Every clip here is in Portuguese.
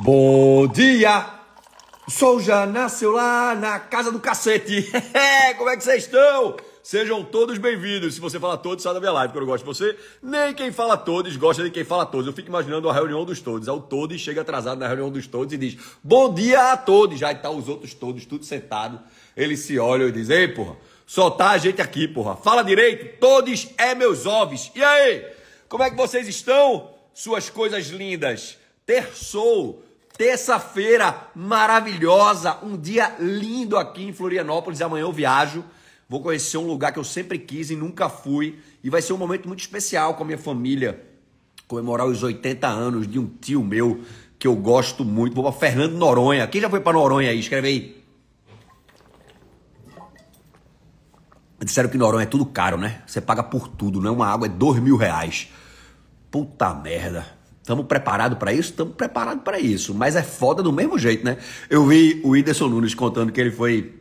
Bom dia! Sol já nasceu lá na casa do cacete. Como é que vocês estão? Sejam todos bem-vindos. Se você fala todos, sai da minha live, porque eu gosto de você. Nem quem fala todos gosta de quem fala todos. Eu fico imaginando a reunião dos todos. Ao todos chega atrasado na reunião dos todos e diz bom dia a todos. Já tá estão os outros todos, tudo sentado. Eles se olham e dizem, ei, porra, só tá a gente aqui, porra. Fala direito, todos é meus ovos. E aí, como é que vocês estão? Suas coisas lindas. Terçou Terça-feira maravilhosa, um dia lindo aqui em Florianópolis. Amanhã eu viajo, vou conhecer um lugar que eu sempre quis e nunca fui. E vai ser um momento muito especial com a minha família, comemorar os 80 anos de um tio meu que eu gosto muito. Vou para Fernando Noronha. Quem já foi para Noronha aí? Escreve aí. Disseram que Noronha é tudo caro, né? Você paga por tudo, não é uma água, é dois mil reais. Puta merda. Estamos preparados para isso? Estamos preparados para isso. Mas é foda do mesmo jeito, né? Eu vi o Whindersson Nunes contando que ele foi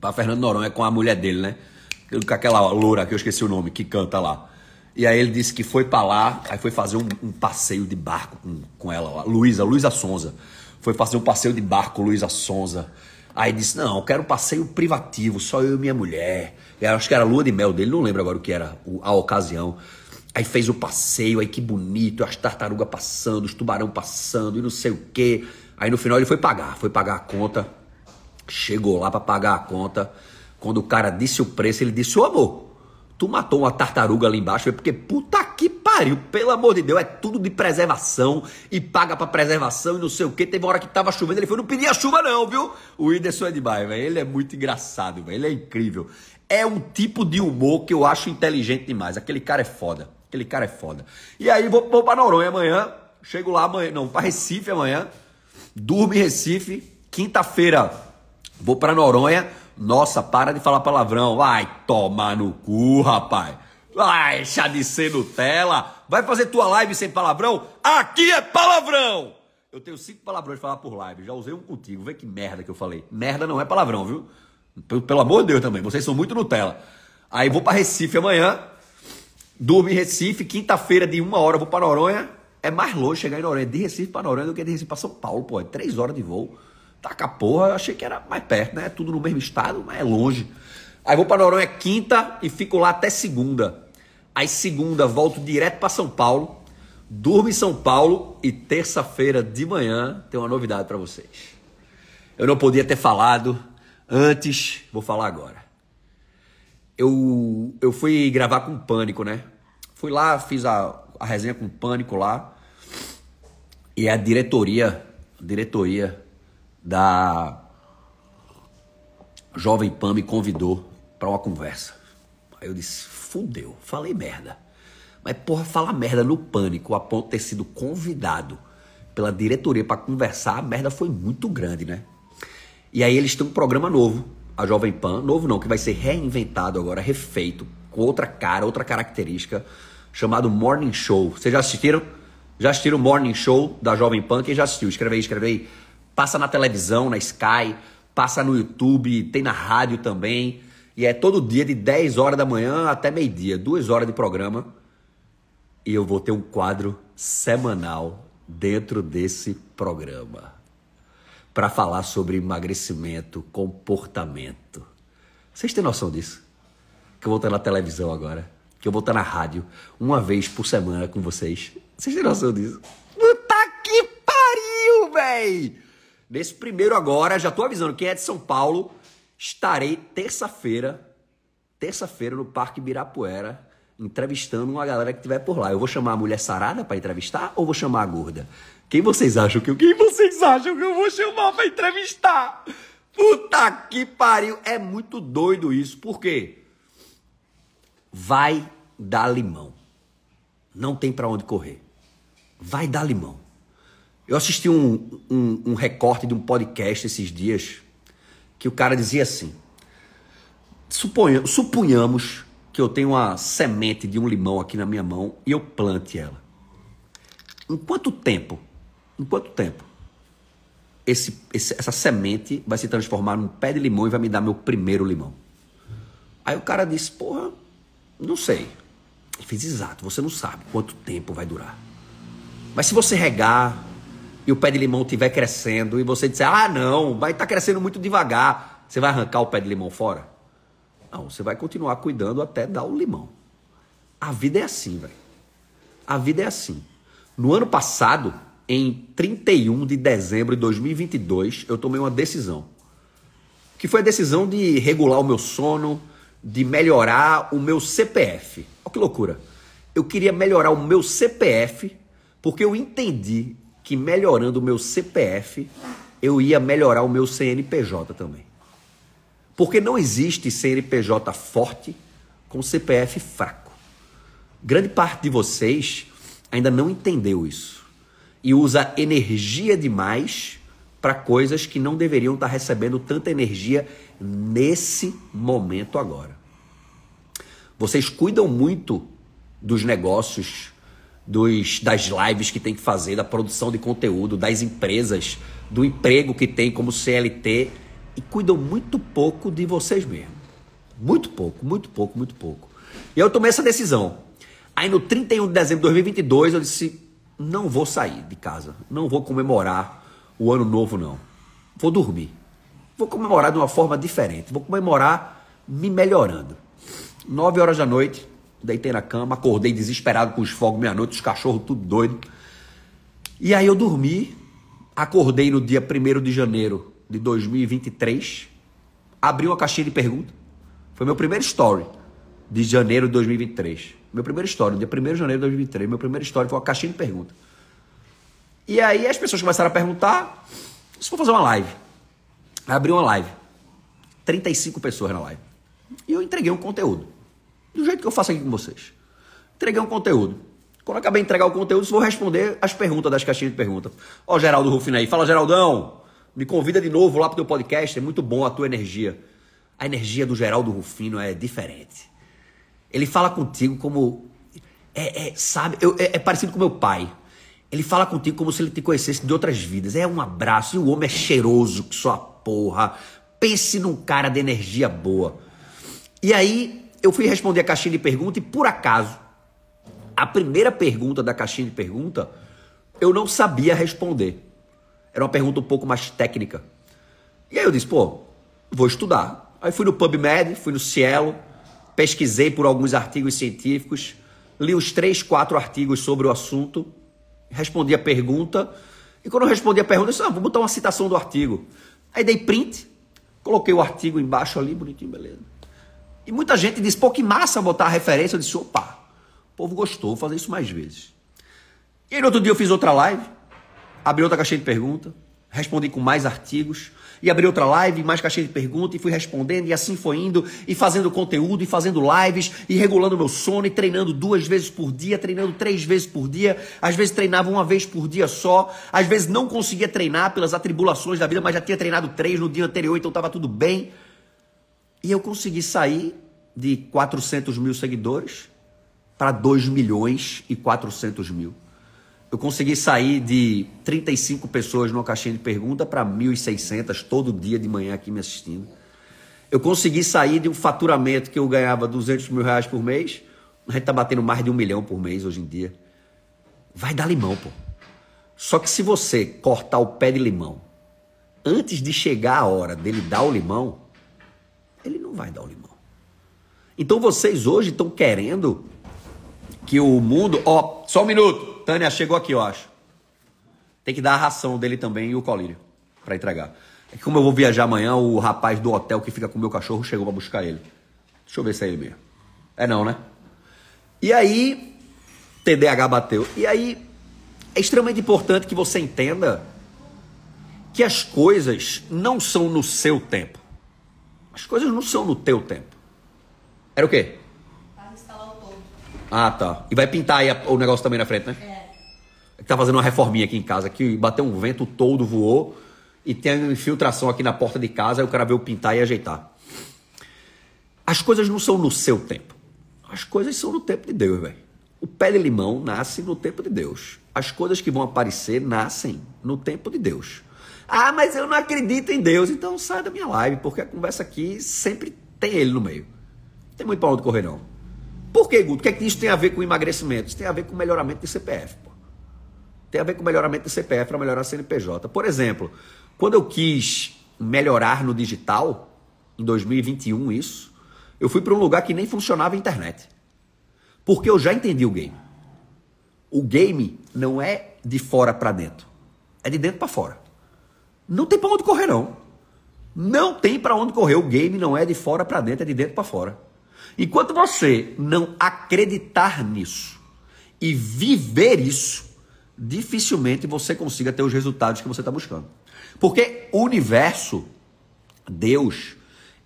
para Fernando Noronha com a mulher dele, né? Com aquela loura que eu esqueci o nome, que canta lá. E aí ele disse que foi para lá, aí foi fazer um, um passeio de barco com, com ela lá. Luísa, Luísa Sonza. Foi fazer um passeio de barco com Luísa Sonza. Aí disse: Não, eu quero um passeio privativo, só eu e minha mulher. Eu acho que era a lua de mel dele, não lembro agora o que era a ocasião. Aí fez o passeio, aí que bonito, as tartarugas passando, os tubarão passando e não sei o quê. Aí no final ele foi pagar, foi pagar a conta. Chegou lá para pagar a conta. Quando o cara disse o preço, ele disse: Ô amor, tu matou uma tartaruga ali embaixo? Eu, é porque puta que pariu, pelo amor de Deus, é tudo de preservação e paga para preservação e não sei o quê. Teve uma hora que tava chovendo, ele foi: Não pedi a chuva, não, viu? O Whindersson é demais, velho. Ele é muito engraçado, Ele é incrível. É um tipo de humor que eu acho inteligente demais. Aquele cara é foda. Aquele cara é foda. E aí vou, vou para Noronha amanhã. Chego lá amanhã, não, para Recife amanhã. Durmo em Recife. Quinta-feira vou para Noronha. Nossa, para de falar palavrão. Vai tomar no cu, rapaz. Vai chá de ser Nutella. Vai fazer tua live sem palavrão? Aqui é palavrão! Eu tenho cinco palavrões pra falar por live. Já usei um contigo. Vê que merda que eu falei. Merda não é palavrão, viu? Pelo amor de Deus também. Vocês são muito Nutella. Aí vou para Recife amanhã. Durmo em Recife, quinta-feira de uma hora vou para Noronha. É mais longe chegar em Noronha, de Recife para Noronha do que de Recife para São Paulo, pô. É três horas de voo. a porra, eu achei que era mais perto, né? Tudo no mesmo estado, mas é longe. Aí vou para Noronha quinta e fico lá até segunda. Aí segunda volto direto para São Paulo, durmo em São Paulo e terça-feira de manhã tem uma novidade para vocês. Eu não podia ter falado antes, vou falar agora eu, eu fui gravar com Pânico, né? Fui lá, fiz a, a resenha com Pânico lá. E a diretoria, a diretoria da Jovem Pan me convidou para uma conversa. Aí eu disse, fudeu, falei merda. Mas porra, falar merda no pânico a ponto de ter sido convidado pela diretoria para conversar, a merda foi muito grande, né? E aí eles têm um programa novo a Jovem Pan, novo não, que vai ser reinventado agora, refeito, com outra cara, outra característica, chamado Morning Show. Vocês já assistiram? Já assistiram o Morning Show da Jovem Pan? Quem já assistiu? Escreve aí, escreve aí. Passa na televisão, na Sky, passa no YouTube, tem na rádio também. E é todo dia de 10 horas da manhã até meio-dia, duas horas de programa. E eu vou ter um quadro semanal dentro desse programa para falar sobre emagrecimento, comportamento. Vocês têm noção disso? Que eu vou estar na televisão agora, que eu vou estar na rádio uma vez por semana com vocês. Vocês têm noção disso? Puta que pariu, véi! Nesse primeiro agora, já tô avisando, quem é de São Paulo, estarei terça-feira, terça-feira no Parque Birapuera, entrevistando uma galera que tiver por lá. Eu vou chamar a mulher sarada para entrevistar ou vou chamar a gorda? Quem vocês acham que eu. Quem vocês acham que eu vou chamar pra entrevistar? Puta que pariu! É muito doido isso. Por quê? Vai dar limão. Não tem para onde correr. Vai dar limão. Eu assisti um, um, um recorte de um podcast esses dias que o cara dizia assim: suponha, suponhamos que eu tenho uma semente de um limão aqui na minha mão e eu plante ela. Em quanto tempo em quanto tempo? Esse, esse, essa semente vai se transformar num pé de limão e vai me dar meu primeiro limão. Aí o cara disse, porra, não sei. Ele fez exato, você não sabe quanto tempo vai durar. Mas se você regar e o pé de limão estiver crescendo e você disser, ah não, vai estar tá crescendo muito devagar, você vai arrancar o pé de limão fora? Não, você vai continuar cuidando até dar o limão. A vida é assim, velho. A vida é assim. No ano passado, em 31 de dezembro de 2022, eu tomei uma decisão. Que foi a decisão de regular o meu sono, de melhorar o meu CPF. Olha que loucura. Eu queria melhorar o meu CPF porque eu entendi que melhorando o meu CPF, eu ia melhorar o meu CNPJ também. Porque não existe CNPJ forte com CPF fraco. Grande parte de vocês ainda não entendeu isso e usa energia demais para coisas que não deveriam estar tá recebendo tanta energia nesse momento agora. Vocês cuidam muito dos negócios, dos das lives que tem que fazer, da produção de conteúdo, das empresas, do emprego que tem como CLT e cuidam muito pouco de vocês mesmos. Muito pouco, muito pouco, muito pouco. E eu tomei essa decisão. Aí no 31 de dezembro de 2022 eu disse, não vou sair de casa, não vou comemorar o ano novo, não. Vou dormir. Vou comemorar de uma forma diferente. Vou comemorar me melhorando. Nove horas da noite, deitei na cama, acordei desesperado com os fogos meia-noite, os cachorros tudo doido. E aí eu dormi, acordei no dia 1 de janeiro de 2023, abri uma caixinha de perguntas. Foi meu primeiro story de janeiro de 2023. Meu primeiro histórico, dia 1 de janeiro de 2003, meu primeiro histórico foi uma caixinha de perguntas. E aí as pessoas começaram a perguntar, se for fazer uma live. Abri uma live. 35 pessoas na live. E eu entreguei um conteúdo. Do jeito que eu faço aqui com vocês. Entreguei um conteúdo. Quando eu acabei de entregar o conteúdo, vou responder as perguntas das caixinhas de perguntas. Ó, Geraldo Rufino aí. Fala, Geraldão. Me convida de novo lá pro teu podcast. É muito bom a tua energia. A energia do Geraldo Rufino é diferente. Ele fala contigo como. É, é sabe? Eu, é, é, parecido com meu pai. Ele fala contigo como se ele te conhecesse de outras vidas. É um abraço. E o homem é cheiroso, que sua porra. Pense num cara de energia boa. E aí, eu fui responder a caixinha de pergunta e, por acaso, a primeira pergunta da caixinha de pergunta, eu não sabia responder. Era uma pergunta um pouco mais técnica. E aí eu disse, pô, vou estudar. Aí fui no PubMed, fui no Cielo, pesquisei por alguns artigos científicos, li os três, quatro artigos sobre o assunto, respondi a pergunta, e quando eu respondi a pergunta, eu disse, ah, vou botar uma citação do artigo. Aí dei print, coloquei o artigo embaixo ali, bonitinho, beleza. E muita gente disse, pô, que massa botar a referência. Eu disse, opa, o povo gostou, vou fazer isso mais vezes. E aí, no outro dia eu fiz outra live, abri outra caixinha de pergunta, respondi com mais artigos, e abri outra live, mais caixinha de pergunta, e fui respondendo, e assim foi indo, e fazendo conteúdo, e fazendo lives, e regulando meu sono, e treinando duas vezes por dia, treinando três vezes por dia, às vezes treinava uma vez por dia só, às vezes não conseguia treinar pelas atribulações da vida, mas já tinha treinado três no dia anterior, então estava tudo bem. E eu consegui sair de 400 mil seguidores para 2 milhões e 400 mil eu consegui sair de 35 pessoas numa caixinha de pergunta para 1.600 todo dia de manhã aqui me assistindo. Eu consegui sair de um faturamento que eu ganhava 200 mil reais por mês. A gente tá batendo mais de um milhão por mês hoje em dia. Vai dar limão, pô. Só que se você cortar o pé de limão antes de chegar a hora dele dar o limão, ele não vai dar o limão. Então vocês hoje estão querendo que o mundo. Ó, oh, só um minuto. Tânia chegou aqui, eu acho. Tem que dar a ração dele também e o colírio para entregar. É que como eu vou viajar amanhã, o rapaz do hotel que fica com o meu cachorro chegou para buscar ele. Deixa eu ver se é ele mesmo. É não, né? E aí, TDAH bateu. E aí, é extremamente importante que você entenda que as coisas não são no seu tempo. As coisas não são no teu tempo. Era o quê? Tava instalando todo. Ah, tá. E vai pintar aí o negócio também na frente, né? É tá fazendo uma reforminha aqui em casa, que bateu um vento, todo voou e tem uma infiltração aqui na porta de casa, aí o cara veio pintar e ajeitar. As coisas não são no seu tempo. As coisas são no tempo de Deus, velho. O pé de limão nasce no tempo de Deus. As coisas que vão aparecer nascem no tempo de Deus. Ah, mas eu não acredito em Deus. Então sai da minha live, porque a conversa aqui sempre tem ele no meio. Não tem muito pra onde correr, não. Por que, Guto? O que, é que isso tem a ver com emagrecimento? Isso tem a ver com melhoramento de CPF, pô. Tem a ver com o melhoramento do CPF para melhorar a CNPJ. Por exemplo, quando eu quis melhorar no digital, em 2021 isso, eu fui para um lugar que nem funcionava a internet. Porque eu já entendi o game. O game não é de fora para dentro, é de dentro para fora. Não tem para onde correr não. Não tem para onde correr. O game não é de fora para dentro, é de dentro para fora. Enquanto você não acreditar nisso e viver isso, dificilmente você consiga ter os resultados que você está buscando. Porque o universo, Deus,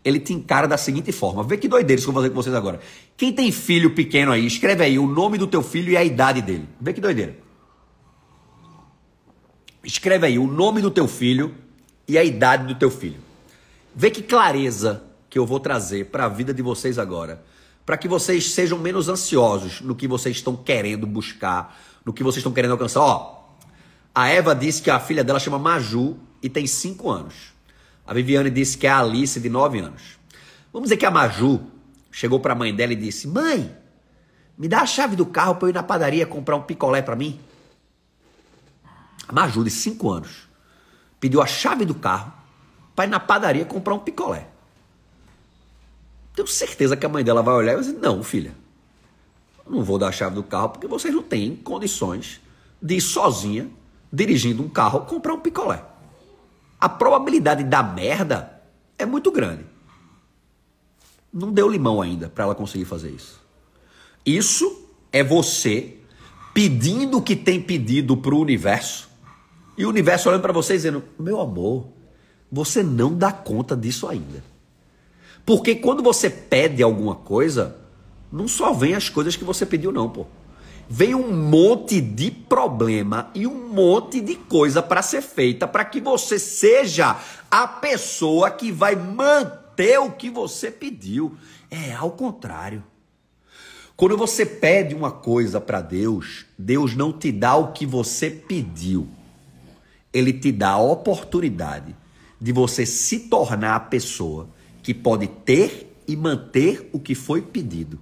ele te encara da seguinte forma. Vê que doideira isso que eu vou fazer com vocês agora. Quem tem filho pequeno aí, escreve aí o nome do teu filho e a idade dele. Vê que doideira. Escreve aí o nome do teu filho e a idade do teu filho. Vê que clareza que eu vou trazer para a vida de vocês agora, para que vocês sejam menos ansiosos no que vocês estão querendo buscar, no que vocês estão querendo alcançar. Ó, a Eva disse que a filha dela chama Maju e tem 5 anos. A Viviane disse que é a Alice, de 9 anos. Vamos dizer que a Maju chegou para a mãe dela e disse: Mãe, me dá a chave do carro para eu ir na padaria comprar um picolé para mim? A Maju, de 5 anos, pediu a chave do carro para ir na padaria comprar um picolé. Tenho certeza que a mãe dela vai olhar e vai dizer: Não, filha, não vou dar a chave do carro porque vocês não têm condições de ir sozinha, dirigindo um carro, comprar um picolé. A probabilidade da merda é muito grande. Não deu limão ainda para ela conseguir fazer isso. Isso é você pedindo o que tem pedido pro universo e o universo olhando para você dizendo: "Meu amor, você não dá conta disso ainda". Porque quando você pede alguma coisa, não só vem as coisas que você pediu, não, pô. Vem um monte de problema e um monte de coisa para ser feita para que você seja a pessoa que vai manter o que você pediu. É ao contrário. Quando você pede uma coisa para Deus, Deus não te dá o que você pediu. Ele te dá a oportunidade de você se tornar a pessoa que pode ter e manter o que foi pedido.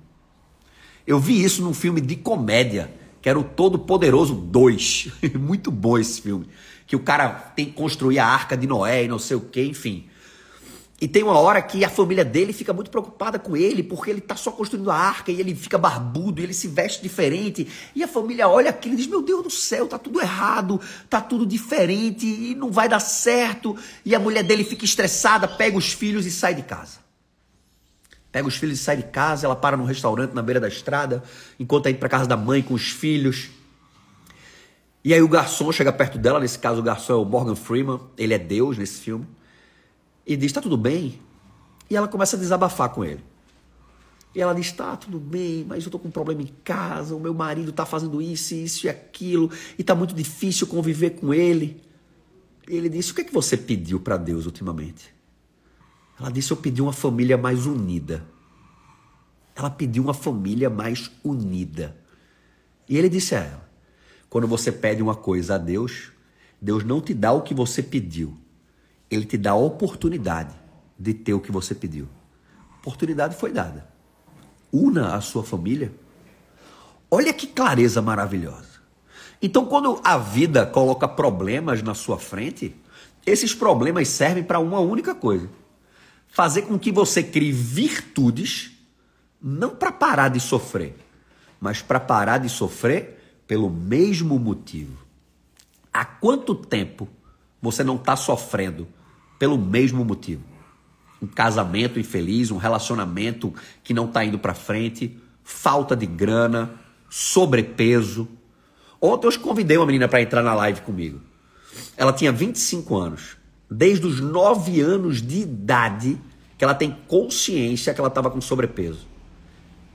Eu vi isso num filme de comédia, que era o Todo Poderoso 2. Muito bom esse filme. Que o cara tem que construir a arca de Noé e não sei o que, enfim. E tem uma hora que a família dele fica muito preocupada com ele, porque ele tá só construindo a arca e ele fica barbudo, e ele se veste diferente. E a família olha aquilo e diz: Meu Deus do céu, tá tudo errado, tá tudo diferente e não vai dar certo. E a mulher dele fica estressada, pega os filhos e sai de casa pega os filhos e sai de casa, ela para num restaurante na beira da estrada, enquanto é indo para casa da mãe com os filhos. E aí o garçom chega perto dela, nesse caso o garçom é o Morgan Freeman, ele é Deus nesse filme, e diz: "Tá tudo bem?" E ela começa a desabafar com ele. E ela diz: "Tá tudo bem, mas eu tô com um problema em casa, o meu marido tá fazendo isso, isso e aquilo, e tá muito difícil conviver com ele." E ele disse: "O que é que você pediu para Deus ultimamente?" Ela disse: Eu pedi uma família mais unida. Ela pediu uma família mais unida. E ele disse a ela: Quando você pede uma coisa a Deus, Deus não te dá o que você pediu. Ele te dá a oportunidade de ter o que você pediu. A oportunidade foi dada. Una a sua família. Olha que clareza maravilhosa. Então, quando a vida coloca problemas na sua frente, esses problemas servem para uma única coisa: fazer com que você crie virtudes, não para parar de sofrer, mas para parar de sofrer pelo mesmo motivo. Há quanto tempo você não está sofrendo pelo mesmo motivo? Um casamento infeliz, um relacionamento que não está indo para frente, falta de grana, sobrepeso. Ontem eu convidei uma menina para entrar na live comigo. Ela tinha 25 anos desde os 9 anos de idade que ela tem consciência que ela estava com sobrepeso.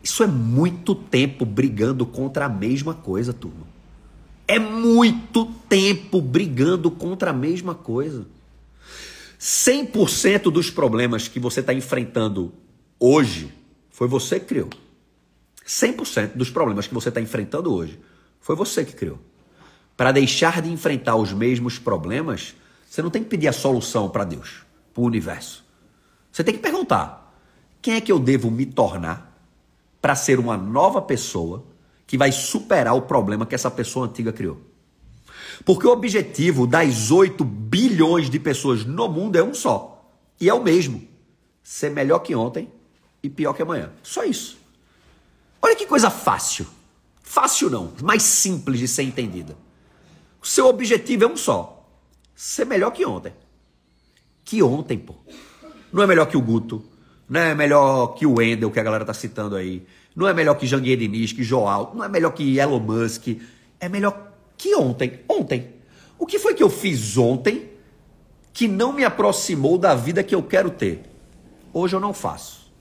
Isso é muito tempo brigando contra a mesma coisa, turma. É muito tempo brigando contra a mesma coisa. 100% dos problemas que você está enfrentando hoje foi você que criou. 100% dos problemas que você está enfrentando hoje foi você que criou. Para deixar de enfrentar os mesmos problemas, você não tem que pedir a solução para Deus, para o universo. Você tem que perguntar: quem é que eu devo me tornar para ser uma nova pessoa que vai superar o problema que essa pessoa antiga criou? Porque o objetivo das 8 bilhões de pessoas no mundo é um só. E é o mesmo: ser melhor que ontem e pior que amanhã. Só isso. Olha que coisa fácil. Fácil não, mais simples de ser entendida. O seu objetivo é um só: ser melhor que ontem. Que ontem, pô. Não é melhor que o Guto. Não é melhor que o Wendel, que a galera tá citando aí. Não é melhor que Janguier Diniz, que Joal. Não é melhor que Elon Musk. É melhor que ontem. Ontem. O que foi que eu fiz ontem que não me aproximou da vida que eu quero ter? Hoje eu não faço.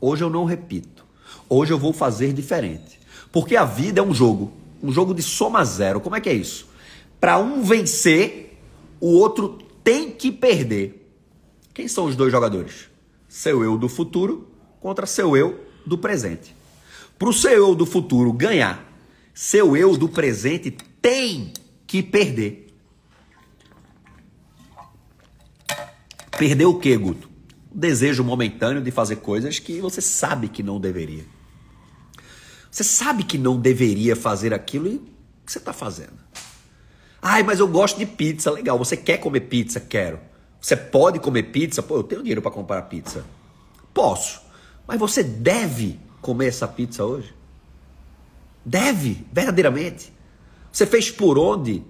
Hoje eu não repito. Hoje eu vou fazer diferente. Porque a vida é um jogo. Um jogo de soma zero. Como é que é isso? Para um vencer, o outro tem que perder. Quem são os dois jogadores? Seu eu do futuro contra seu eu do presente. Para o seu eu do futuro ganhar, seu eu do presente tem que perder. Perder o quê, Guto? O desejo momentâneo de fazer coisas que você sabe que não deveria. Você sabe que não deveria fazer aquilo e você está fazendo. Ai, mas eu gosto de pizza. Legal, você quer comer pizza? Quero. Você pode comer pizza? Pô, eu tenho dinheiro para comprar pizza. Posso. Mas você deve comer essa pizza hoje? Deve, verdadeiramente. Você fez por onde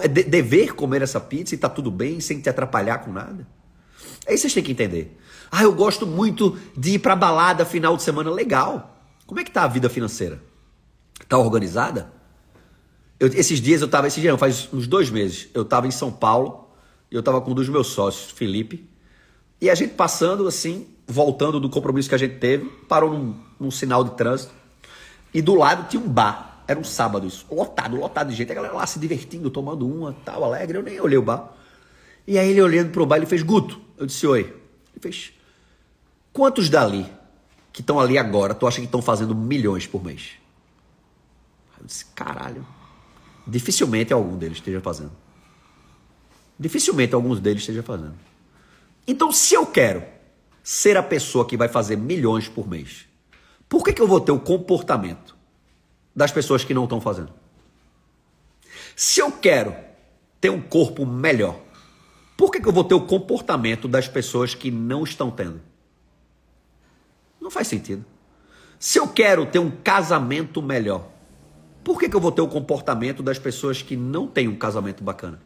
é de dever comer essa pizza e tá tudo bem, sem te atrapalhar com nada? É isso que vocês têm que entender. Ah, eu gosto muito de ir pra balada final de semana. Legal. Como é que tá a vida financeira? Tá organizada? Eu, esses dias eu estava, esse dia não, faz uns dois meses, eu estava em São Paulo e eu estava com um dos meus sócios, Felipe, e a gente passando assim, voltando do compromisso que a gente teve, parou num, num sinal de trânsito e do lado tinha um bar, era um sábado isso, lotado, lotado de gente, a galera lá se divertindo, tomando uma, tal, alegre, eu nem olhei o bar. E aí ele olhando pro bar, ele fez, Guto, eu disse, oi, ele fez, quantos dali que estão ali agora, tu acha que estão fazendo milhões por mês? Eu disse, caralho, Dificilmente algum deles esteja fazendo. Dificilmente alguns deles esteja fazendo. Então, se eu quero ser a pessoa que vai fazer milhões por mês, por que, que eu vou ter o comportamento das pessoas que não estão fazendo? Se eu quero ter um corpo melhor, por que, que eu vou ter o comportamento das pessoas que não estão tendo? Não faz sentido. Se eu quero ter um casamento melhor, por que, que eu vou ter o comportamento das pessoas que não têm um casamento bacana?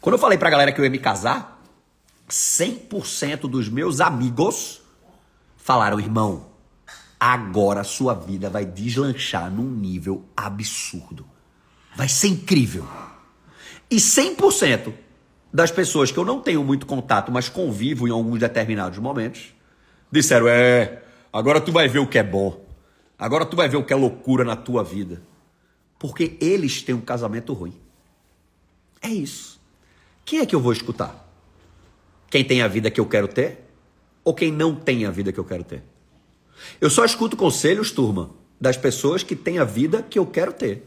Quando eu falei pra galera que eu ia me casar, 100% dos meus amigos falaram, irmão, agora a sua vida vai deslanchar num nível absurdo. Vai ser incrível. E 100% das pessoas que eu não tenho muito contato, mas convivo em alguns determinados momentos, disseram: É, agora tu vai ver o que é bom. Agora tu vai ver o que é loucura na tua vida. Porque eles têm um casamento ruim. É isso. Quem é que eu vou escutar? Quem tem a vida que eu quero ter? Ou quem não tem a vida que eu quero ter? Eu só escuto conselhos, turma, das pessoas que têm a vida que eu quero ter.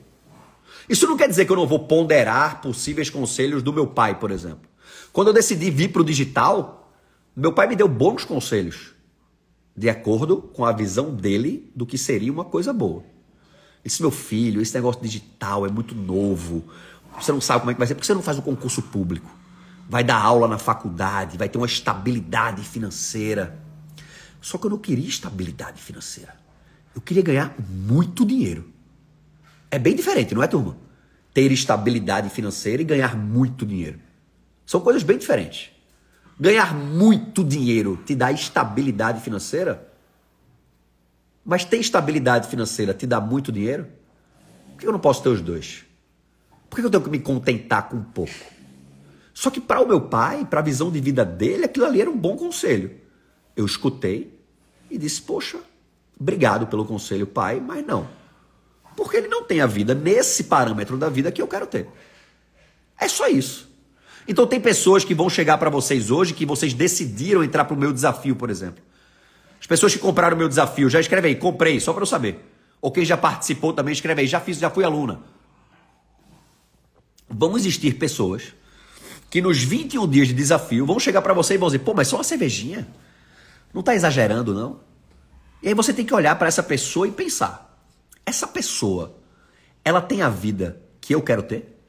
Isso não quer dizer que eu não vou ponderar possíveis conselhos do meu pai, por exemplo. Quando eu decidi vir para o digital, meu pai me deu bons conselhos, de acordo com a visão dele do que seria uma coisa boa. Esse meu filho, esse negócio digital é muito novo. Você não sabe como é que vai ser, porque você não faz um concurso público. Vai dar aula na faculdade, vai ter uma estabilidade financeira. Só que eu não queria estabilidade financeira. Eu queria ganhar muito dinheiro. É bem diferente, não é, turma? Ter estabilidade financeira e ganhar muito dinheiro. São coisas bem diferentes. Ganhar muito dinheiro te dá estabilidade financeira? Mas ter estabilidade financeira te dá muito dinheiro? Por que eu não posso ter os dois? Por que eu tenho que me contentar com pouco? Só que para o meu pai, para a visão de vida dele, aquilo ali era um bom conselho. Eu escutei e disse: Poxa, obrigado pelo conselho, pai, mas não. Porque ele não tem a vida nesse parâmetro da vida que eu quero ter. É só isso. Então tem pessoas que vão chegar para vocês hoje que vocês decidiram entrar para o meu desafio, por exemplo. As pessoas que compraram o meu desafio, já escreve aí, comprei, só para eu saber. Ou quem já participou também, escreve aí, já fiz, já fui aluna. Vão existir pessoas que nos 21 dias de desafio vão chegar para você e vão dizer, pô, mas só uma cervejinha? Não está exagerando, não? E aí você tem que olhar para essa pessoa e pensar, essa pessoa, ela tem a vida que eu quero ter?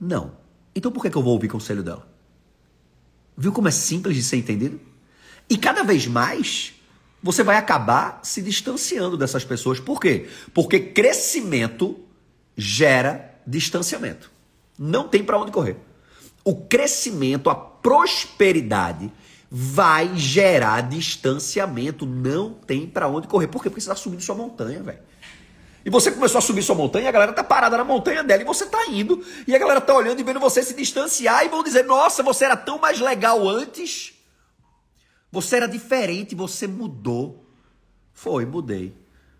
Não. Então por que, que eu vou ouvir conselho dela? Viu como é simples de ser entendido? E cada vez mais você vai acabar se distanciando dessas pessoas. Por quê? Porque crescimento gera distanciamento. Não tem para onde correr. O crescimento, a prosperidade vai gerar distanciamento, não tem para onde correr. Por quê? Porque você tá subindo sua montanha, velho. E você começou a subir sua montanha, a galera tá parada na montanha dela e você tá indo, e a galera tá olhando e vendo você se distanciar e vão dizer: "Nossa, você era tão mais legal antes". Você era diferente, você mudou. Foi, mudei.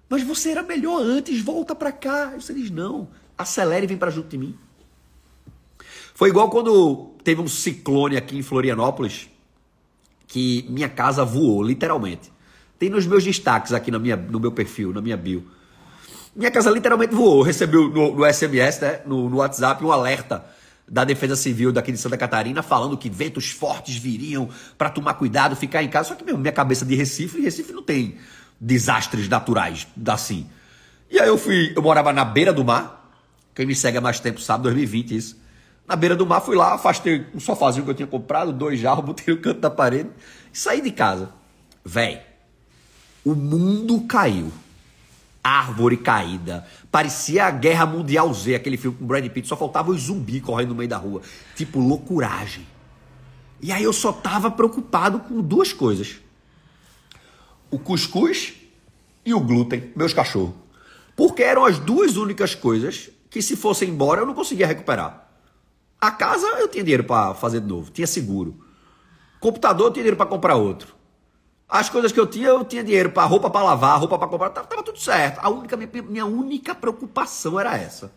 Mas você era melhor antes, volta para cá. Você diz: não, acelere e vem para junto de mim. Foi igual quando teve um ciclone aqui em Florianópolis, que minha casa voou, literalmente. Tem nos meus destaques aqui na minha, no meu perfil, na minha bio. Minha casa literalmente voou. Recebeu no, no SMS, né, no, no WhatsApp, um alerta da Defesa Civil daqui de Santa Catarina falando que ventos fortes viriam para tomar cuidado, ficar em casa. Só que meu, minha cabeça de Recife, Recife não tem desastres naturais assim. E aí eu fui, eu morava na beira do mar. Quem me segue há mais tempo sabe, 2020 isso. Na beira do mar fui lá, afastei um sofazinho que eu tinha comprado, dois jarros, botei no canto da parede e saí de casa. Véi, o mundo caiu. Árvore caída, Parecia a Guerra Mundial Z, aquele filme com Brad Pitt, só faltava os zumbi correndo no meio da rua. Tipo, loucuragem. E aí eu só tava preocupado com duas coisas: o cuscuz e o glúten, meus cachorros. Porque eram as duas únicas coisas que, se fossem embora, eu não conseguia recuperar. A casa eu tinha dinheiro para fazer de novo, tinha seguro. Computador eu tinha dinheiro para comprar outro. As coisas que eu tinha, eu tinha dinheiro para roupa para lavar, roupa para comprar, tava, tava, tudo certo. A única minha, minha única preocupação era essa.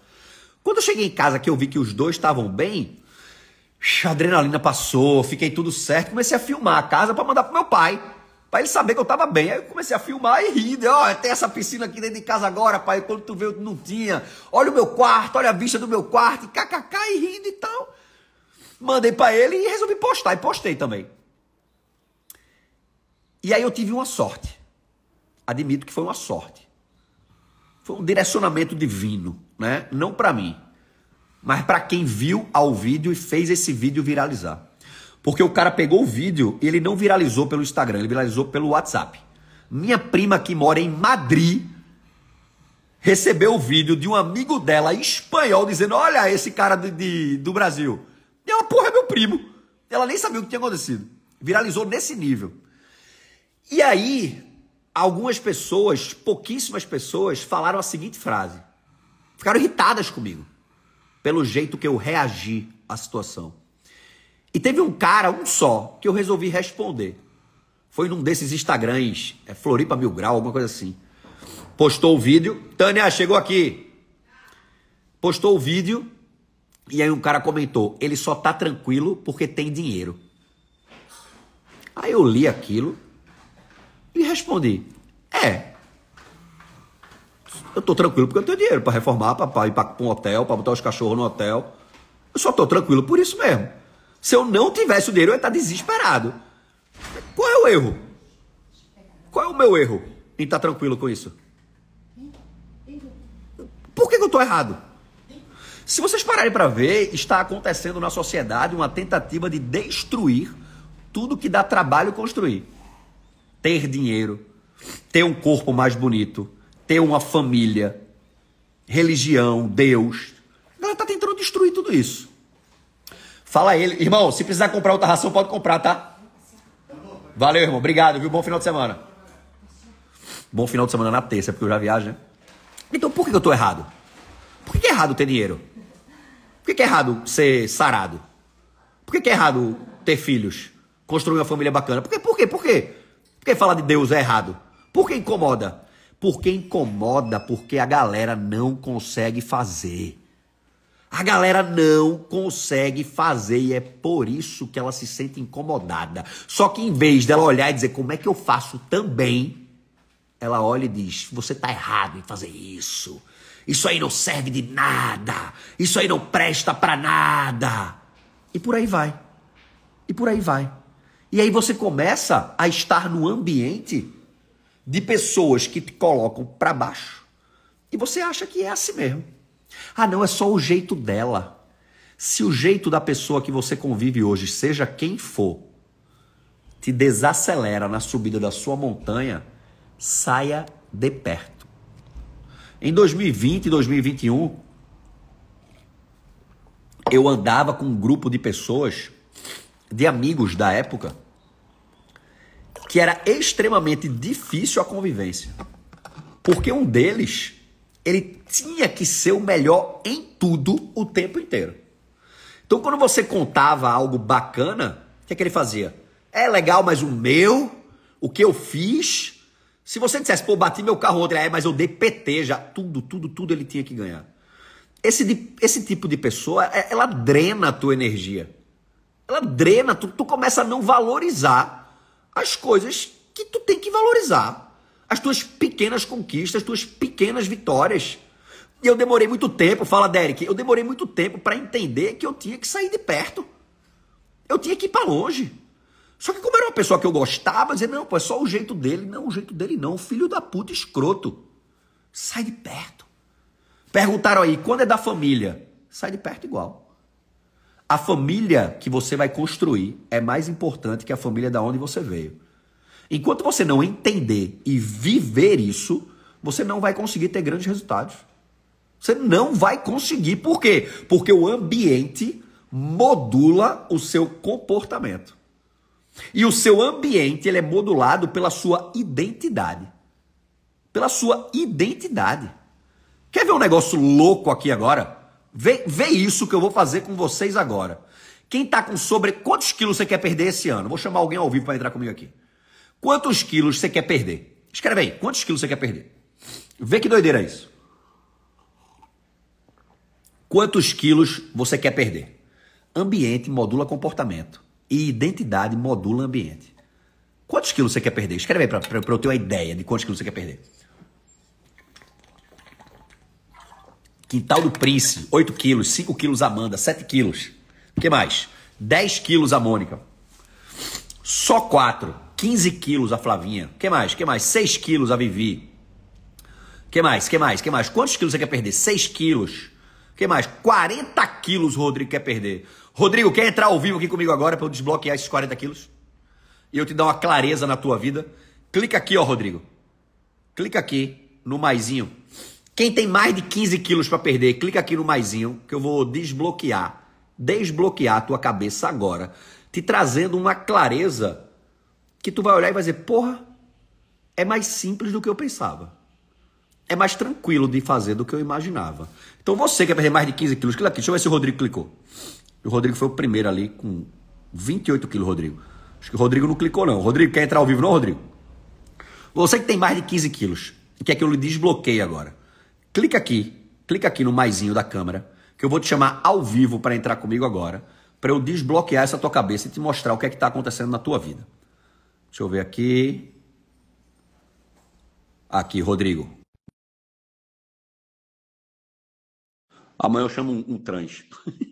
Quando eu cheguei em casa que eu vi que os dois estavam bem, a adrenalina passou, fiquei tudo certo, comecei a filmar a casa para mandar pro meu pai, para ele saber que eu tava bem. Aí eu comecei a filmar e rir, ó, oh, tem essa piscina aqui dentro de casa agora, pai, quando tu veio não tinha. Olha o meu quarto, olha a vista do meu quarto, e kkk e rindo e tal. Mandei para ele e resolvi postar e postei também. E aí eu tive uma sorte. Admito que foi uma sorte. Foi um direcionamento divino, né? Não para mim, mas para quem viu ao vídeo e fez esse vídeo viralizar. Porque o cara pegou o vídeo e ele não viralizou pelo Instagram, ele viralizou pelo WhatsApp. Minha prima que mora em Madrid recebeu o vídeo de um amigo dela espanhol dizendo: Olha esse cara de, de, do Brasil. E ela, porra, é meu primo. Ela nem sabia o que tinha acontecido. Viralizou nesse nível. E aí, algumas pessoas, pouquíssimas pessoas, falaram a seguinte frase. Ficaram irritadas comigo, pelo jeito que eu reagi à situação. E teve um cara, um só, que eu resolvi responder. Foi num desses Instagrams, é Floripa Mil Grau, alguma coisa assim. Postou o vídeo. Tânia, chegou aqui. Postou o vídeo. E aí um cara comentou: ele só tá tranquilo porque tem dinheiro. Aí eu li aquilo lhe respondi: É. Eu estou tranquilo porque eu tenho dinheiro para reformar, para ir para um hotel, para botar os cachorros no hotel. Eu só estou tranquilo por isso mesmo. Se eu não tivesse o dinheiro, eu ia estar tá desesperado. Qual é o erro? Qual é o meu erro em estar tá tranquilo com isso? Por que, que eu estou errado? Se vocês pararem para ver, está acontecendo na sociedade uma tentativa de destruir tudo que dá trabalho construir ter dinheiro, ter um corpo mais bonito, ter uma família, religião, Deus. A galera tá tentando destruir tudo isso. Fala a ele, irmão, se precisar comprar outra ração, pode comprar, tá? Valeu, irmão. Obrigado, viu? Bom final de semana. Bom final de semana na terça, porque eu já viajo, né? Então por que eu tô errado? Por que é errado ter dinheiro? Por que é errado ser sarado? Por que é errado ter filhos? Construir uma família bacana? Por quê? Por quê? Por quê? que falar de Deus é errado. Por que incomoda? Porque incomoda porque a galera não consegue fazer. A galera não consegue fazer e é por isso que ela se sente incomodada. Só que em vez dela olhar e dizer como é que eu faço também, ela olha e diz: você tá errado em fazer isso. Isso aí não serve de nada. Isso aí não presta para nada. E por aí vai. E por aí vai. E aí você começa a estar no ambiente de pessoas que te colocam para baixo e você acha que é assim mesmo. Ah, não, é só o jeito dela. Se o jeito da pessoa que você convive hoje, seja quem for, te desacelera na subida da sua montanha, saia de perto. Em 2020 e 2021, eu andava com um grupo de pessoas de amigos da época que era extremamente difícil a convivência. Porque um deles, ele tinha que ser o melhor em tudo o tempo inteiro. Então quando você contava algo bacana, o que, é que ele fazia? É legal, mas o meu, o que eu fiz. Se você dissesse, pô, bati meu carro outro, é, mas eu dei PT já. Tudo, tudo, tudo ele tinha que ganhar. Esse, esse tipo de pessoa, é, ela drena a tua energia ela drena, tu, tu começa a não valorizar as coisas que tu tem que valorizar. As tuas pequenas conquistas, as tuas pequenas vitórias. E eu demorei muito tempo, fala Derek, eu demorei muito tempo para entender que eu tinha que sair de perto. Eu tinha que ir para longe. Só que como era uma pessoa que eu gostava, eu dizia, não, pô, é só o jeito dele. Não, o jeito dele não, filho da puta escroto. Sai de perto. Perguntaram aí, quando é da família? Sai de perto igual. A família que você vai construir é mais importante que a família da onde você veio. Enquanto você não entender e viver isso, você não vai conseguir ter grandes resultados. Você não vai conseguir. Por quê? Porque o ambiente modula o seu comportamento. E o seu ambiente ele é modulado pela sua identidade. Pela sua identidade. Quer ver um negócio louco aqui agora? Vê, vê isso que eu vou fazer com vocês agora. Quem está com sobre. Quantos quilos você quer perder esse ano? Vou chamar alguém ao vivo para entrar comigo aqui. Quantos quilos você quer perder? Escreve aí. Quantos quilos você quer perder? Vê que doideira é isso. Quantos quilos você quer perder? Ambiente modula comportamento. E identidade modula ambiente. Quantos quilos você quer perder? Escreve aí para eu ter uma ideia de quantos quilos você quer perder. Quintal do Prince, 8 quilos, 5 quilos Amanda, 7 quilos. O que mais? 10 quilos a Mônica. Só 4. 15 quilos a Flavinha. O que mais? O que mais? 6 quilos a Vivi. O que mais? O que mais? O que mais? Quantos quilos você quer perder? 6 quilos. O que mais? 40 quilos o Rodrigo quer perder. Rodrigo, quer entrar ao vivo aqui comigo agora para eu desbloquear esses 40 quilos? E eu te dar uma clareza na tua vida? Clica aqui, ó, Rodrigo. Clica aqui no maisinho. Quem tem mais de 15 quilos para perder, clica aqui no maisinho que eu vou desbloquear, desbloquear a tua cabeça agora, te trazendo uma clareza que tu vai olhar e vai dizer, porra, é mais simples do que eu pensava. É mais tranquilo de fazer do que eu imaginava. Então você que quer perder mais de 15 quilos, clica aqui. Deixa eu ver se o Rodrigo clicou. O Rodrigo foi o primeiro ali com 28 quilos, Rodrigo. Acho que o Rodrigo não clicou, não. Rodrigo, quer entrar ao vivo, não, Rodrigo? Você que tem mais de 15 quilos e quer que eu lhe desbloqueie agora clica aqui, clica aqui no maisinho da câmera, que eu vou te chamar ao vivo para entrar comigo agora, para eu desbloquear essa tua cabeça e te mostrar o que é que está acontecendo na tua vida. Deixa eu ver aqui. Aqui, Rodrigo. Amanhã eu chamo um, um trans.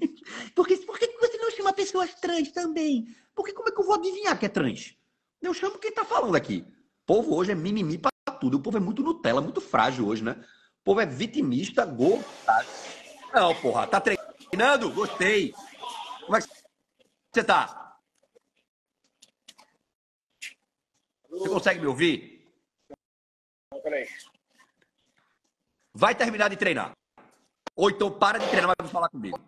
por, que, por que você não chama pessoas trans também? Porque como é que eu vou adivinhar que é trans? Eu chamo quem está falando aqui. O povo hoje é mimimi para tudo. O povo é muito Nutella, muito frágil hoje, né? povo é vitimista, gol. Não, porra, tá treinando? Gostei. Como é que você tá? Você consegue me ouvir? Peraí. Vai terminar de treinar. Ou então para de treinar, mas vai falar comigo.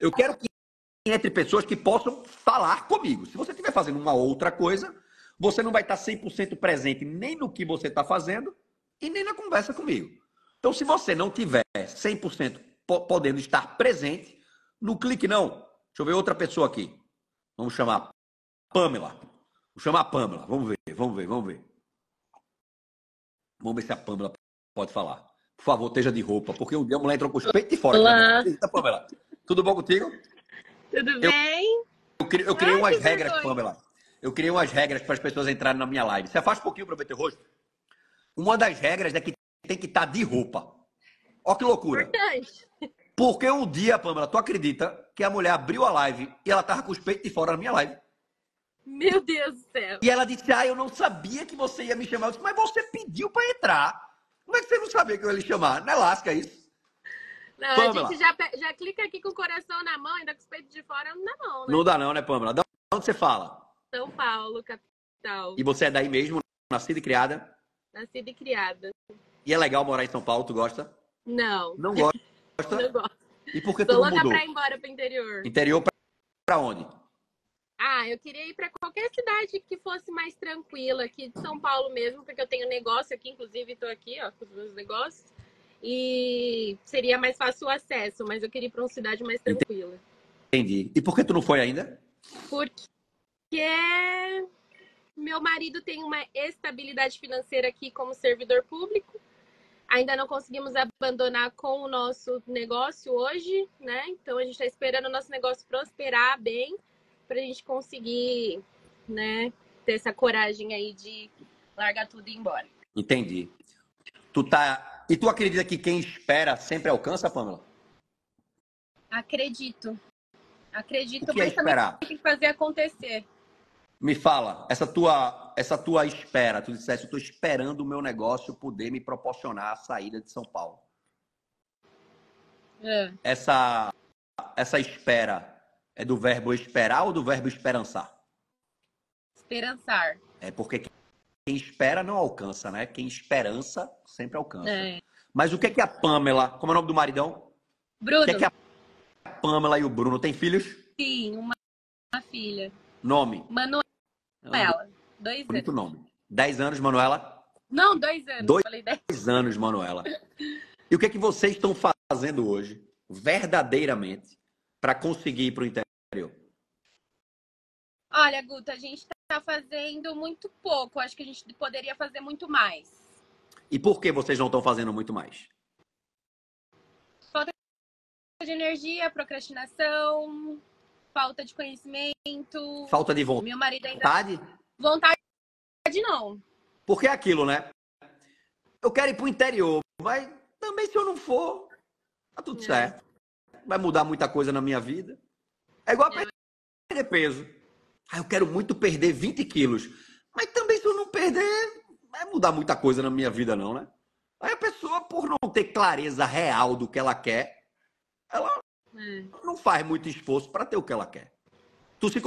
Eu quero que entre pessoas que possam falar comigo. Se você estiver fazendo uma outra coisa, você não vai estar 100% presente nem no que você está fazendo e nem na conversa comigo. Então, se você não tiver 100% podendo estar presente, não clique não. Deixa eu ver outra pessoa aqui. Vamos chamar Pamela. Vou chamar a Pamela. Vamos ver, vamos ver, vamos ver. Vamos ver se a Pamela pode falar. Por favor, esteja de roupa, porque o dia a mulher entrou com os peitos de fora. Olá. Eita, Pamela. Tudo bom contigo? Tudo bem? Eu, eu, eu criei Ai, umas regras, vergonha. Pamela. Eu criei umas regras para as pessoas entrarem na minha live. Você afasta um pouquinho para ver teu rosto. Uma das regras é que tem que estar tá de roupa. Ó que loucura. Porque um dia, Pâmela, tu acredita que a mulher abriu a live e ela tava com os peitos de fora na minha live? Meu Deus do céu. E ela disse: Ah, eu não sabia que você ia me chamar. Eu disse, Mas você pediu para entrar. Como é que você não sabia que eu ia lhe chamar? Não é lasca é isso? Não, a gente já, já clica aqui com o coração na mão, ainda com os peitos de fora, não dá não, né? Não dá não, né, Pâmela? Da onde você fala? São Paulo, capital. E você é daí mesmo, nascida e criada? Nascida e criada. E é legal morar em São Paulo, tu gosta? Não. Não gosta? Não gosto. E por que tu não mudou? pra ir embora pro interior. Interior pra, pra onde? Ah, eu queria ir para qualquer cidade que fosse mais tranquila, aqui de São Paulo mesmo, porque eu tenho negócio aqui, inclusive estou aqui, ó, com os meus negócios. E seria mais fácil o acesso, mas eu queria ir para uma cidade mais tranquila. Entendi. E por que tu não foi ainda? Porque meu marido tem uma estabilidade financeira aqui como servidor público ainda não conseguimos abandonar com o nosso negócio hoje, né? Então a gente está esperando o nosso negócio prosperar bem para a gente conseguir, né, ter essa coragem aí de largar tudo e ir embora. Entendi. Tu tá e tu acredita que quem espera sempre alcança, Pamela? Acredito. Acredito, o que é mas é esperar? também tem que fazer acontecer. Me fala, essa tua, essa tua espera, tu disseste, eu estou esperando o meu negócio poder me proporcionar a saída de São Paulo. É. Essa, essa espera é do verbo esperar ou do verbo esperançar? Esperançar. É porque quem espera não alcança, né? Quem esperança sempre alcança. É. Mas o que é que a Pamela, como é o nome do maridão? Bruno. O que é que a Pamela e o Bruno têm filhos? Sim, uma, uma filha. Nome? Manoel. Manuela. Dois Bonito anos. nome. Dez anos, Manuela? Não, dois anos. Dois, dois anos, Manuela. e o que é que vocês estão fazendo hoje, verdadeiramente, para conseguir ir para o interior? Olha, Guta, a gente está fazendo muito pouco. Acho que a gente poderia fazer muito mais. E por que vocês não estão fazendo muito mais? Falta de energia, procrastinação, falta de conhecimento. Falta de vontade. Meu marido ainda. Vontade? Vontade não. Porque é aquilo, né? Eu quero ir pro interior, mas também se eu não for, tá tudo não. É. certo. Vai mudar muita coisa na minha vida. É igual a é. perder peso. Ah, eu quero muito perder 20 quilos. Mas também se eu não perder, vai mudar muita coisa na minha vida, não, né? Aí a pessoa, por não ter clareza real do que ela quer, ela Hum. Não faz muito esforço para ter o que ela quer. Tu se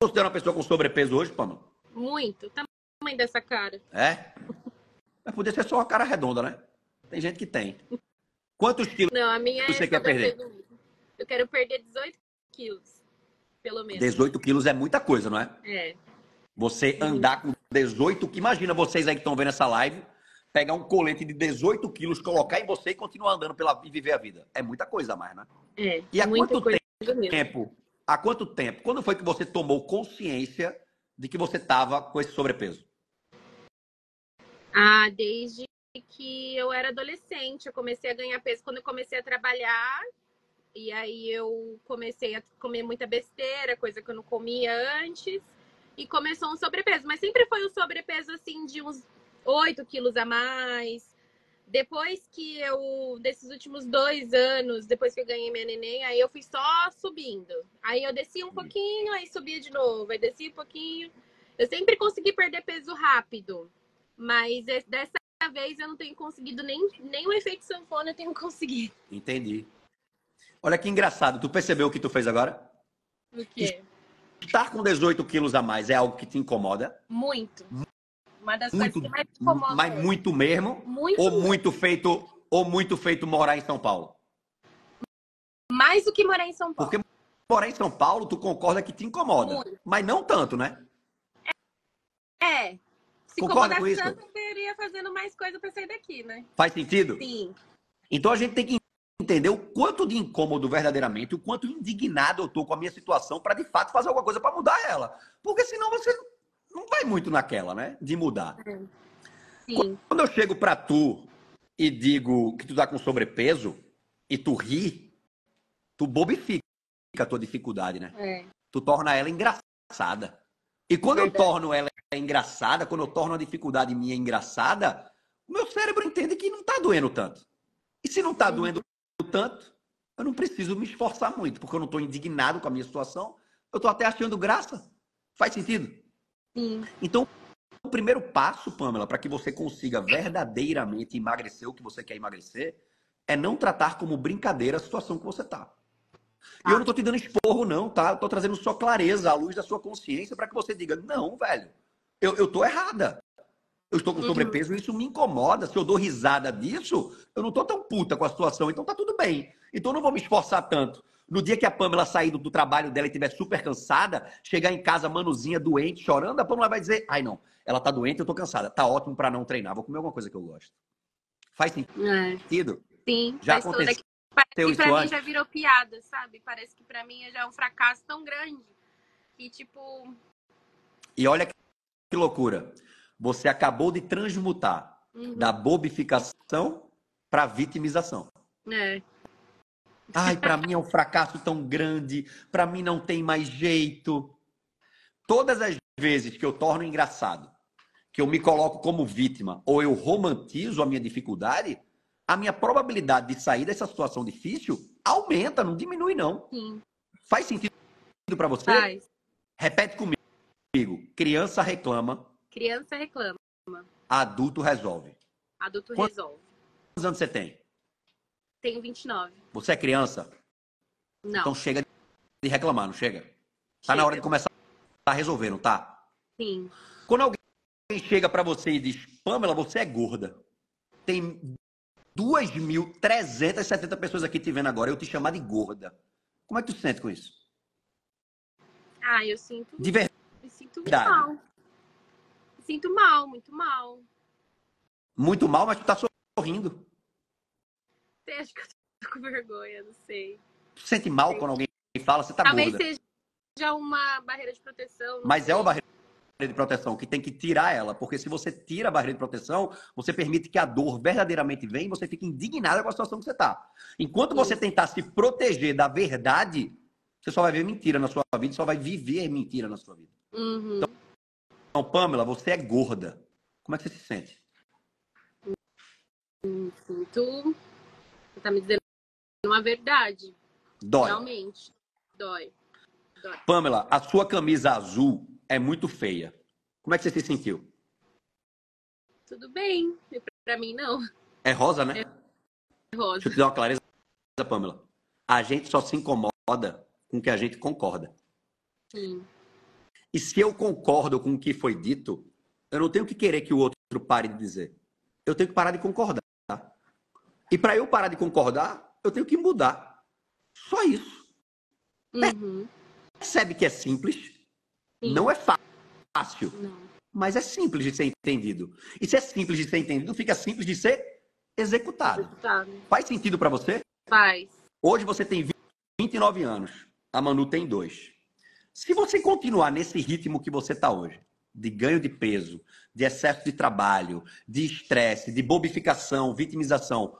considera uma pessoa com sobrepeso hoje, Pamela? Muito. O tamanho dessa cara. É? Mas podia ser só uma cara redonda, né? Tem gente que tem. Quantos quilos Não, a minha você é quer perder? Eu quero perder 18 quilos, pelo menos. 18 quilos é muita coisa, não é? É. Você andar com 18 quilos. Imagina vocês aí que estão vendo essa live, pegar um colete de 18 quilos, colocar em você e continuar andando pela... e viver a vida. É muita coisa a mais, né? É, e há é quanto tempo? Há quanto tempo? Quando foi que você tomou consciência de que você estava com esse sobrepeso? Ah, desde que eu era adolescente, eu comecei a ganhar peso quando eu comecei a trabalhar. E aí eu comecei a comer muita besteira, coisa que eu não comia antes, e começou um sobrepeso, mas sempre foi um sobrepeso assim de uns 8 quilos a mais, depois que eu, desses últimos dois anos, depois que eu ganhei minha neném, aí eu fui só subindo. Aí eu descia um hum. pouquinho, aí subia de novo, aí descia um pouquinho. Eu sempre consegui perder peso rápido, mas dessa vez eu não tenho conseguido nem, nem o efeito sanfona eu tenho conseguido. Entendi. Olha que engraçado, tu percebeu o que tu fez agora? O quê? Estar com 18 quilos a mais é algo que te incomoda? Muito. Uma das muito, coisas que mais incomoda. Mas muito mesmo? Muito ou mesmo. muito feito ou muito feito morar em São Paulo? Mais do que morar em São Paulo. Porque morar em São Paulo, tu concorda que te incomoda. Muito. Mas não tanto, né? É. é. Se concorda com isso? Tanto, eu teria fazendo mais coisa para sair daqui, né? Faz sentido? Sim. Então a gente tem que entender o quanto de incômodo verdadeiramente, o quanto indignado eu tô com a minha situação para de fato fazer alguma coisa para mudar ela. Porque senão você não vai muito naquela, né? De mudar. É. Sim. Quando eu chego para tu e digo que tu tá com sobrepeso e tu ri, tu bobifica a tua dificuldade, né? É. Tu torna ela engraçada. E quando é eu torno ela engraçada, quando eu torno a dificuldade minha engraçada, o meu cérebro entende que não tá doendo tanto. E se não tá Sim. doendo tanto, eu não preciso me esforçar muito, porque eu não tô indignado com a minha situação, eu tô até achando graça. Faz sentido? Sim. Então, o primeiro passo, Pamela, para que você consiga verdadeiramente emagrecer o que você quer emagrecer, é não tratar como brincadeira a situação que você está. E eu não estou te dando esporro, não, tá? Eu trazendo só clareza, à luz da sua consciência, para que você diga, não, velho, eu, eu tô errada. Eu estou com uhum. sobrepeso uhum. e isso me incomoda. Se eu dou risada disso, eu não estou tão puta com a situação, então tá tudo bem. Então eu não vou me esforçar tanto. No dia que a Pamela sair do, do trabalho dela e estiver super cansada, chegar em casa, manuzinha, doente, chorando, a Pamela vai dizer: ai não, ela tá doente, eu tô cansada. Tá ótimo para não treinar, vou comer alguma coisa que eu gosto. Faz é. sentido? É. Sim, já é aconteceu. Que... Parece que pra antes. mim já virou piada, sabe? Parece que pra mim já é um fracasso tão grande. E tipo. E olha que loucura. Você acabou de transmutar uhum. da bobificação pra vitimização. É. Ai, para mim é um fracasso tão grande, para mim não tem mais jeito. Todas as vezes que eu torno engraçado, que eu me coloco como vítima ou eu romantizo a minha dificuldade, a minha probabilidade de sair dessa situação difícil aumenta, não diminui não. Sim. Faz sentido para você? Faz. Repete comigo. Criança reclama. Criança reclama. Adulto resolve. Adulto Quantos resolve. Quantos anos você tem? Tenho 29. Você é criança? Não. Então chega de reclamar, não chega? chega. Tá na hora de começar a resolver, não tá? Sim. Quando alguém chega para você e diz, Pamela, você é gorda. Tem 2.370 pessoas aqui te vendo agora, eu te chamar de gorda. Como é que tu se sente com isso? Ah, eu sinto. De verdade. Me sinto mal. Me sinto mal, muito mal. Muito mal, mas tu tá sorrindo sei, acho que eu tô com vergonha, não sei. Tu sente mal sei. quando alguém fala, você tá Talvez gorda. seja uma barreira de proteção. Mas sei. é uma barreira de proteção que tem que tirar ela, porque se você tira a barreira de proteção, você permite que a dor verdadeiramente venha e você fica indignada com a situação que você tá. Enquanto você tentar se proteger da verdade, você só vai ver mentira na sua vida, só vai viver mentira na sua vida. Uhum. Então, então, Pamela, você é gorda. Como é que você se sente? Muito você tá me dizendo uma verdade. Dói. Realmente. Dói. Dói. Pamela, a sua camisa azul é muito feia. Como é que você se sentiu? Tudo bem. Pra mim, não. É rosa, né? É rosa. Deixa eu te dar uma clareza, Pamela. A gente só se incomoda com o que a gente concorda. Sim. E se eu concordo com o que foi dito, eu não tenho que querer que o outro pare de dizer. Eu tenho que parar de concordar. E para eu parar de concordar, eu tenho que mudar. Só isso. Uhum. Percebe que é simples? Sim. Não é fácil. Não. Mas é simples de ser entendido. E se é simples de ser entendido, fica simples de ser executado. executado. Faz sentido para você? Faz. Hoje você tem 29 anos. A Manu tem 2. Se você continuar nesse ritmo que você está hoje, de ganho de peso, de excesso de trabalho, de estresse, de bobificação, vitimização,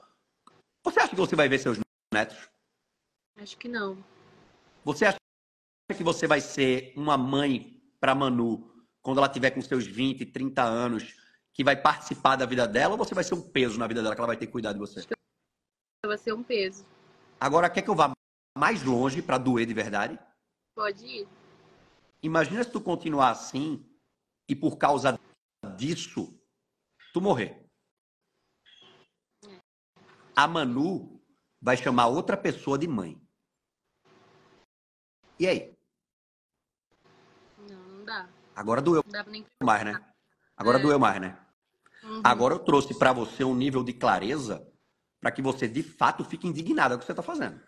você acha que você vai ver seus netos? Acho que não. Você acha que você vai ser uma mãe para Manu quando ela tiver com seus 20, 30 anos, que vai participar da vida dela ou você vai ser um peso na vida dela, que ela vai ter que cuidar de você? Vai ser um peso. Agora, quer que eu vá mais longe para doer de verdade? Pode ir. Imagina se tu continuar assim e por causa disso, tu morrer a Manu vai chamar outra pessoa de mãe. E aí? Não, não dá. Agora doeu não dá nem... mais, né? Agora é. doeu mais, né? Uhum. Agora eu trouxe para você um nível de clareza para que você de fato fique indignado com o que você está fazendo.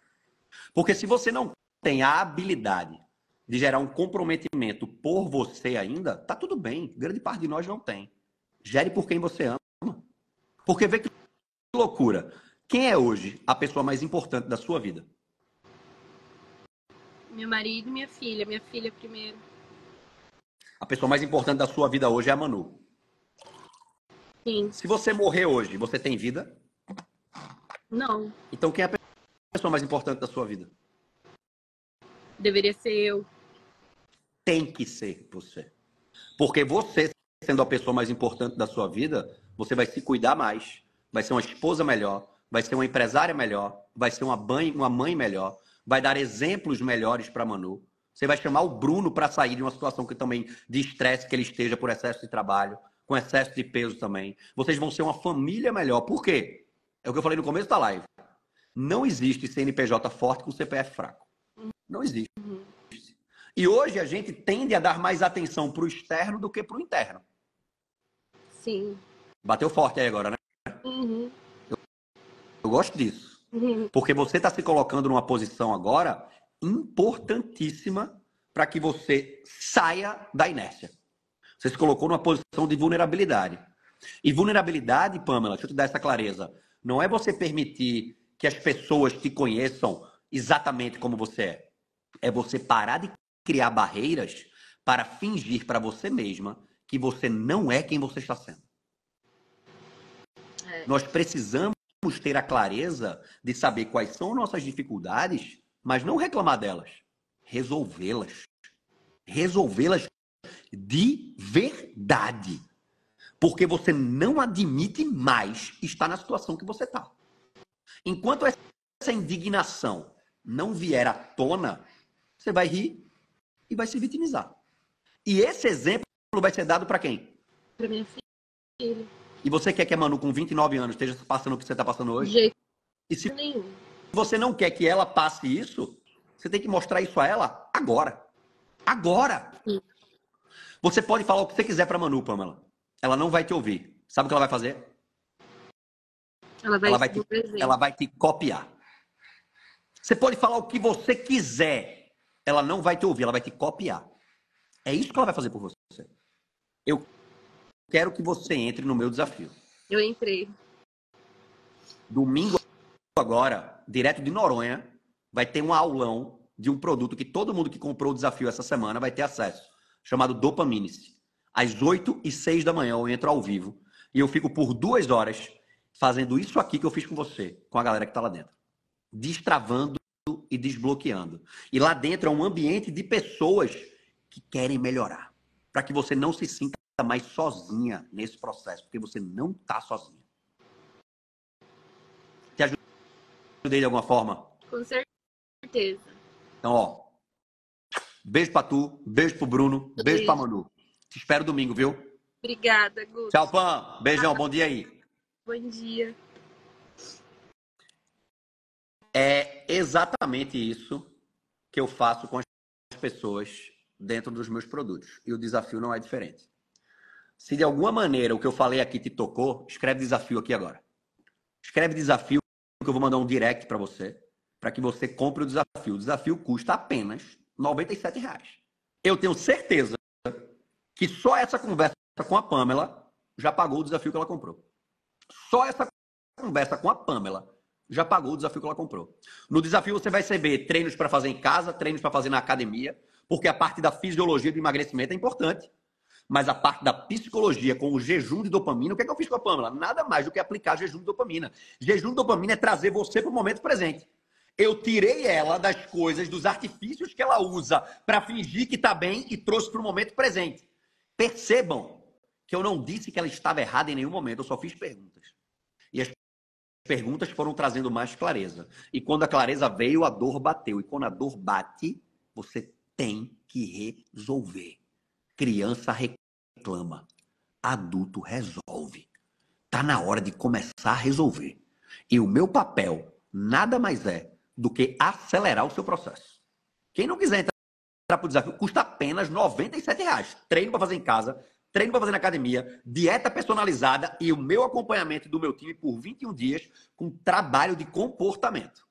Porque se você não tem a habilidade de gerar um comprometimento por você ainda, tá tudo bem. Grande parte de nós não tem. Gere por quem você ama. Porque vê que loucura. Quem é hoje a pessoa mais importante da sua vida? Meu marido e minha filha. Minha filha primeiro. A pessoa mais importante da sua vida hoje é a Manu. Sim. Se você morrer hoje, você tem vida? Não. Então quem é a pessoa mais importante da sua vida? Deveria ser eu. Tem que ser você. Porque você, sendo a pessoa mais importante da sua vida, você vai se cuidar mais, vai ser uma esposa melhor, vai ser uma empresária melhor, vai ser uma mãe, uma mãe melhor, vai dar exemplos melhores para Manu. Você vai chamar o Bruno para sair de uma situação que também de estresse que ele esteja por excesso de trabalho, com excesso de peso também. Vocês vão ser uma família melhor. Por quê? É o que eu falei no começo da live. Não existe CNPJ forte com CPF fraco. Não existe. Uhum. E hoje a gente tende a dar mais atenção para o externo do que para o interno. Sim. Bateu forte aí agora, né? Uhum gosto disso. Uhum. Porque você está se colocando numa posição agora importantíssima para que você saia da inércia. Você se colocou numa posição de vulnerabilidade. E vulnerabilidade, Pamela, deixa eu te dar essa clareza. Não é você permitir que as pessoas te conheçam exatamente como você é. É você parar de criar barreiras para fingir para você mesma que você não é quem você está sendo. É. Nós precisamos precisamos ter a clareza de saber quais são nossas dificuldades, mas não reclamar delas, resolvê-las. Resolvê-las de verdade. Porque você não admite mais estar na situação que você está. Enquanto essa indignação não vier à tona, você vai rir e vai se vitimizar. E esse exemplo vai ser dado para quem? Para minha filha e você quer que a Manu, com 29 anos, esteja passando o que você está passando hoje? De jeito e se nenhum. você não quer que ela passe isso, você tem que mostrar isso a ela agora. Agora! Sim. Você pode falar o que você quiser para Manu, Pamela. Ela não vai te ouvir. Sabe o que ela vai fazer? Ela vai, ela vai, te, ela vai te copiar. Você pode falar o que você quiser. Ela não vai te ouvir, ela vai te copiar. É isso que ela vai fazer por você. Eu quero que você entre no meu desafio. Eu entrei. Domingo agora, direto de Noronha, vai ter um aulão de um produto que todo mundo que comprou o desafio essa semana vai ter acesso, chamado Dopaminice. Às 8 e 6 da manhã eu entro ao vivo e eu fico por duas horas fazendo isso aqui que eu fiz com você, com a galera que está lá dentro. Destravando e desbloqueando. E lá dentro é um ambiente de pessoas que querem melhorar, para que você não se sinta Tá mais sozinha nesse processo, porque você não está sozinha. Te ajudei de alguma forma? Com certeza. Então, ó. Beijo pra tu, beijo pro Bruno, beijo, beijo pra Manu. Te espero domingo, viu? Obrigada, Gus. Tchau, Pan. Beijão, ah, bom dia aí. Bom dia. É exatamente isso que eu faço com as pessoas dentro dos meus produtos. E o desafio não é diferente. Se de alguma maneira o que eu falei aqui te tocou, escreve desafio aqui agora. Escreve desafio que eu vou mandar um direct para você, para que você compre o desafio. O desafio custa apenas R$ reais. Eu tenho certeza que só essa conversa com a Pamela já pagou o desafio que ela comprou. Só essa conversa com a Pamela já pagou o desafio que ela comprou. No desafio você vai receber treinos para fazer em casa, treinos para fazer na academia, porque a parte da fisiologia do emagrecimento é importante. Mas a parte da psicologia com o jejum de dopamina, o que, é que eu fiz com a Pamela? Nada mais do que aplicar jejum de dopamina. Jejum de dopamina é trazer você para o momento presente. Eu tirei ela das coisas, dos artifícios que ela usa para fingir que está bem e trouxe para o momento presente. Percebam que eu não disse que ela estava errada em nenhum momento, eu só fiz perguntas. E as perguntas foram trazendo mais clareza. E quando a clareza veio, a dor bateu. E quando a dor bate, você tem que resolver. Criança reclama reclama. Adulto resolve. Tá na hora de começar a resolver. E o meu papel nada mais é do que acelerar o seu processo. Quem não quiser entrar para o desafio, custa apenas R$ Reais. Treino para fazer em casa, treino para fazer na academia, dieta personalizada e o meu acompanhamento do meu time por 21 dias com trabalho de comportamento.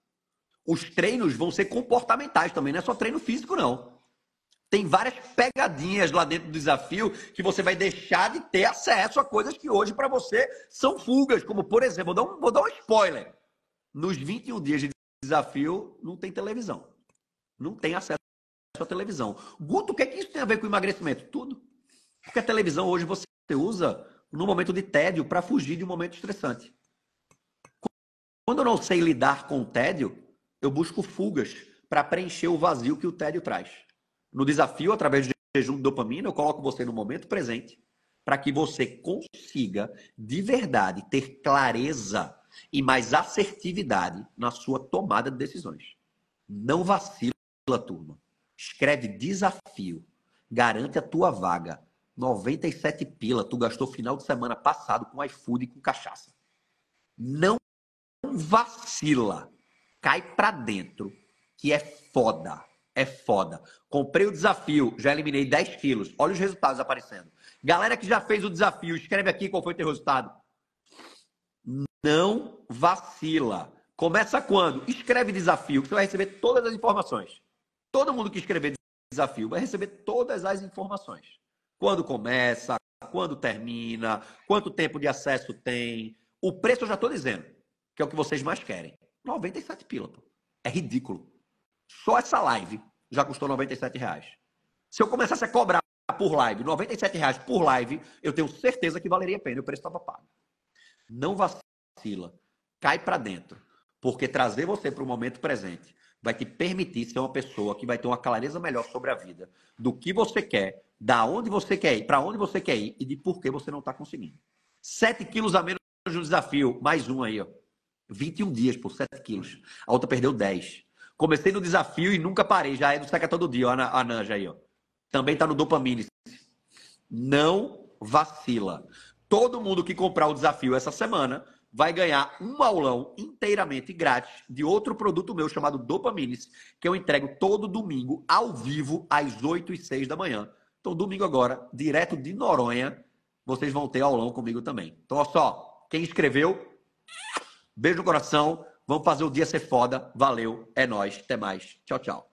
Os treinos vão ser comportamentais também, não é só treino físico, não. Tem várias pegadinhas lá dentro do desafio que você vai deixar de ter acesso a coisas que hoje para você são fugas, como por exemplo, vou dar, um, vou dar um spoiler. Nos 21 dias de desafio não tem televisão. Não tem acesso à televisão. Guto, o que, é que isso tem a ver com emagrecimento? Tudo. Porque a televisão hoje você usa no momento de tédio para fugir de um momento estressante. Quando eu não sei lidar com o tédio, eu busco fugas para preencher o vazio que o tédio traz. No desafio, através do jejum de dopamina, eu coloco você no momento presente para que você consiga de verdade ter clareza e mais assertividade na sua tomada de decisões. Não vacila, turma. Escreve desafio. Garante a tua vaga. 97 pila tu gastou final de semana passado com iFood e com cachaça. Não vacila. Cai pra dentro que é foda é foda. Comprei o desafio, já eliminei 10 quilos. Olha os resultados aparecendo. Galera que já fez o desafio, escreve aqui qual foi o teu resultado. Não vacila. Começa quando? Escreve desafio, que você vai receber todas as informações. Todo mundo que escrever desafio vai receber todas as informações. Quando começa, quando termina, quanto tempo de acesso tem. O preço eu já estou dizendo, que é o que vocês mais querem. 97 pila, pô. É ridículo. Só essa live já custou 97 reais. Se eu começasse a cobrar por live, 97 reais por live, eu tenho certeza que valeria a pena, o preço estava pago. Não vacila, cai para dentro, porque trazer você para o momento presente vai te permitir ser uma pessoa que vai ter uma clareza melhor sobre a vida, do que você quer, da onde você quer ir, para onde você quer ir e de por que você não está conseguindo. 7 quilos a menos no desafio, mais um aí, ó. 21 dias por 7 quilos. A outra perdeu 10. Comecei no desafio e nunca parei. Já é do Seca Todo Dia, ó, a Nanja aí, ó. Também tá no Dopamine. Não vacila. Todo mundo que comprar o desafio essa semana vai ganhar um aulão inteiramente grátis de outro produto meu chamado Dopamines, que eu entrego todo domingo, ao vivo, às 8 e 6 da manhã. Então, domingo agora, direto de Noronha, vocês vão ter aulão comigo também. Então, olha só, quem escreveu, beijo no coração. Vamos fazer o dia ser foda. Valeu, é nós. Até mais. Tchau, tchau.